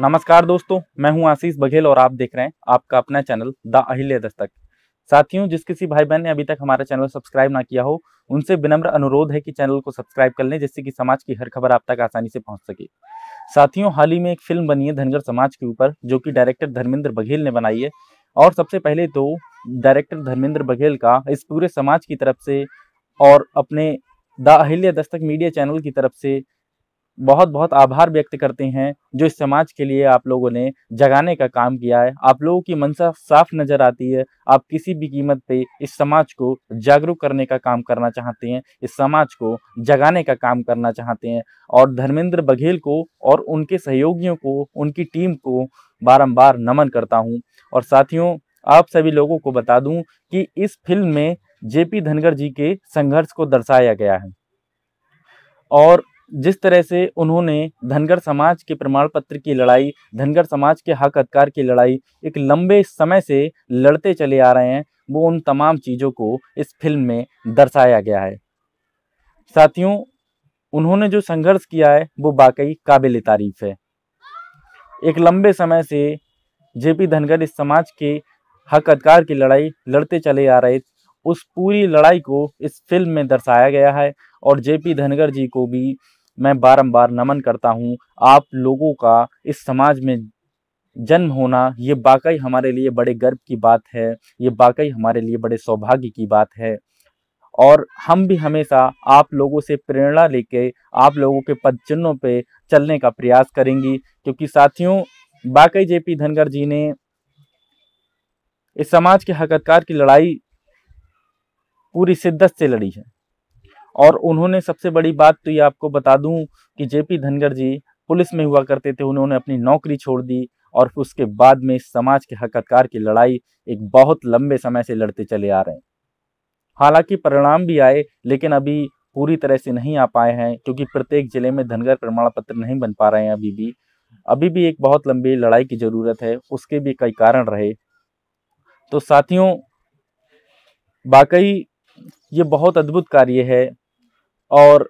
नमस्कार दोस्तों मैं हूं आशीष बघेल और आप देख रहे हैं आपका अपना चैनल द अहिल्या दस्तक साथियों जिस किसी भाई बहन ने अभी तक हमारा चैनल सब्सक्राइब ना किया हो उनसे विनम्र अनुरोध है कि चैनल को सब्सक्राइब कर लें जिससे कि समाज की हर खबर आप तक आसानी से पहुंच सके साथियों हाल ही में एक फिल्म बनी है धनगर समाज के ऊपर जो कि डायरेक्टर धर्मेंद्र बघेल ने बनाई है और सबसे पहले तो डायरेक्टर धर्मेंद्र बघेल का इस पूरे समाज की तरफ से और अपने द अहिल्या दस्तक मीडिया चैनल की तरफ से बहुत बहुत आभार व्यक्त करते हैं जो इस समाज के लिए आप लोगों ने जगाने का काम किया है आप लोगों की मंशा साफ नज़र आती है आप किसी भी कीमत पे इस समाज को जागरूक करने का काम करना चाहते हैं इस समाज को जगाने का काम करना चाहते हैं और धर्मेंद्र बघेल को और उनके सहयोगियों को उनकी टीम को बारम्बार नमन करता हूँ और साथियों आप सभी लोगों को बता दूँ कि इस फिल्म में जेपी धनगर जी के संघर्ष को दर्शाया गया है और जिस तरह से उन्होंने धनगर समाज के प्रमाण पत्र की लड़ाई धनगर समाज के हक अधिकार की लड़ाई एक लंबे समय से लड़ते चले आ रहे हैं वो उन तमाम चीज़ों को इस फिल्म में दर्शाया गया है साथियों उन्होंने जो संघर्ष किया है वो वाकई काबिल तारीफ है एक लंबे समय से जेपी धनगर इस समाज के हक अधिकार की लड़ाई लड़ते चले आ रहे उस पूरी लड़ाई को इस फिल्म में दर्शाया गया है और जेपी धनगर जी को भी मैं बारंबार नमन करता हूं आप लोगों का इस समाज में जन्म होना ये वाकई हमारे लिए बड़े गर्व की बात है ये वाकई हमारे लिए बड़े सौभाग्य की बात है और हम भी हमेशा आप लोगों से प्रेरणा लेके आप लोगों के पद चिन्हों पे चलने का प्रयास करेंगी क्योंकि साथियों वाकई जेपी धनगर जी ने इस समाज के हकतकार की लड़ाई पूरी शिद्दत से लड़ी है और उन्होंने सबसे बड़ी बात तो ये आपको बता दूं कि जेपी धनगर जी पुलिस में हुआ करते थे उन्होंने अपनी नौकरी छोड़ दी और उसके बाद में समाज के हककार की लड़ाई एक बहुत लंबे समय से लड़ते चले आ रहे हैं हालांकि परिणाम भी आए लेकिन अभी पूरी तरह से नहीं आ पाए हैं क्योंकि प्रत्येक जिले में धनगर प्रमाण पत्र नहीं बन पा रहे हैं अभी भी अभी भी एक बहुत लंबी लड़ाई की ज़रूरत है उसके भी कई कारण रहे तो साथियों वाकई ये बहुत अद्भुत कार्य है और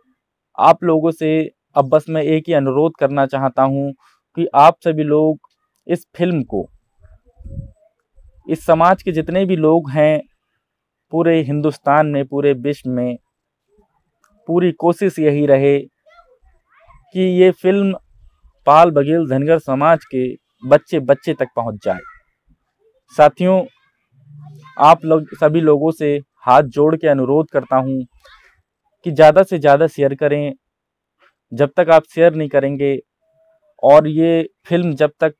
आप लोगों से अब बस मैं एक ही अनुरोध करना चाहता हूँ कि आप सभी लोग इस फिल्म को इस समाज के जितने भी लोग हैं पूरे हिंदुस्तान में पूरे विश्व में पूरी कोशिश यही रहे कि ये फिल्म पाल बघेल धनगर समाज के बच्चे बच्चे तक पहुंच जाए साथियों आप लोग सभी लोगों से हाथ जोड़ के अनुरोध करता हूं कि ज़्यादा से ज़्यादा शेयर करें जब तक आप शेयर नहीं करेंगे और ये फिल्म जब तक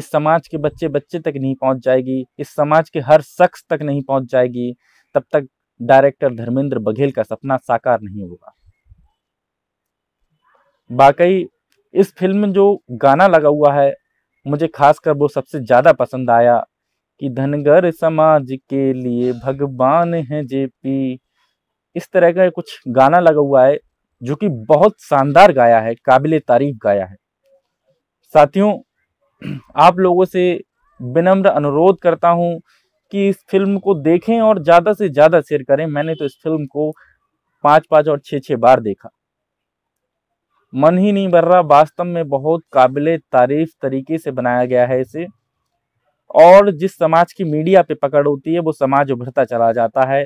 इस समाज के बच्चे बच्चे तक नहीं पहुंच जाएगी इस समाज के हर शख्स तक नहीं पहुंच जाएगी तब तक डायरेक्टर धर्मेंद्र बघेल का सपना साकार नहीं होगा बाकई इस फिल्म में जो गाना लगा हुआ है मुझे खासकर वो सबसे ज़्यादा पसंद आया कि धनगर समाज के लिए भगवान है जेपी इस तरह का कुछ गाना लगा हुआ है जो कि बहुत शानदार गाया है काबिल तारीफ गाया है साथियों आप लोगों से विनम्र अनुरोध करता हूं कि इस फिल्म को देखें और ज़्यादा से ज़्यादा शेयर करें मैंने तो इस फिल्म को पाँच पाँच और छः छः बार देखा मन ही नहीं भर रहा वास्तव में बहुत काबिल तारीफ तरीके से बनाया गया है इसे और जिस समाज की मीडिया पे पकड़ होती है वो समाज उभरता चला जाता है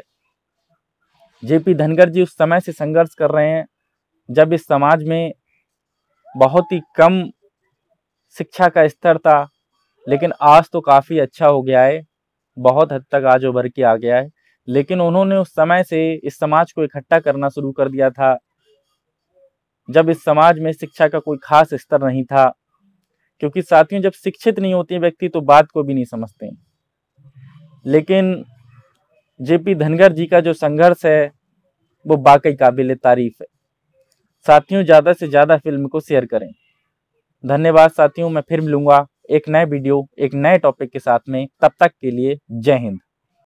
जेपी धनगर जी उस समय से संघर्ष कर रहे हैं जब इस समाज में बहुत ही कम शिक्षा का स्तर था लेकिन आज तो काफ़ी अच्छा हो गया है बहुत हद तक आज उभर के आ गया है लेकिन उन्होंने उस समय से इस समाज को इकट्ठा करना शुरू कर दिया था जब इस समाज में शिक्षा का कोई खास स्तर नहीं था क्योंकि साथियों जब शिक्षित नहीं होते व्यक्ति तो बात को भी नहीं समझते लेकिन जेपी धनगर जी का जो संघर्ष है वो बाकी काबिल तारीफ है साथियों ज़्यादा से ज़्यादा फिल्म को शेयर करें धन्यवाद साथियों मैं फिर मिलूंगा एक नए वीडियो एक नए टॉपिक के साथ में तब तक के लिए जय हिंद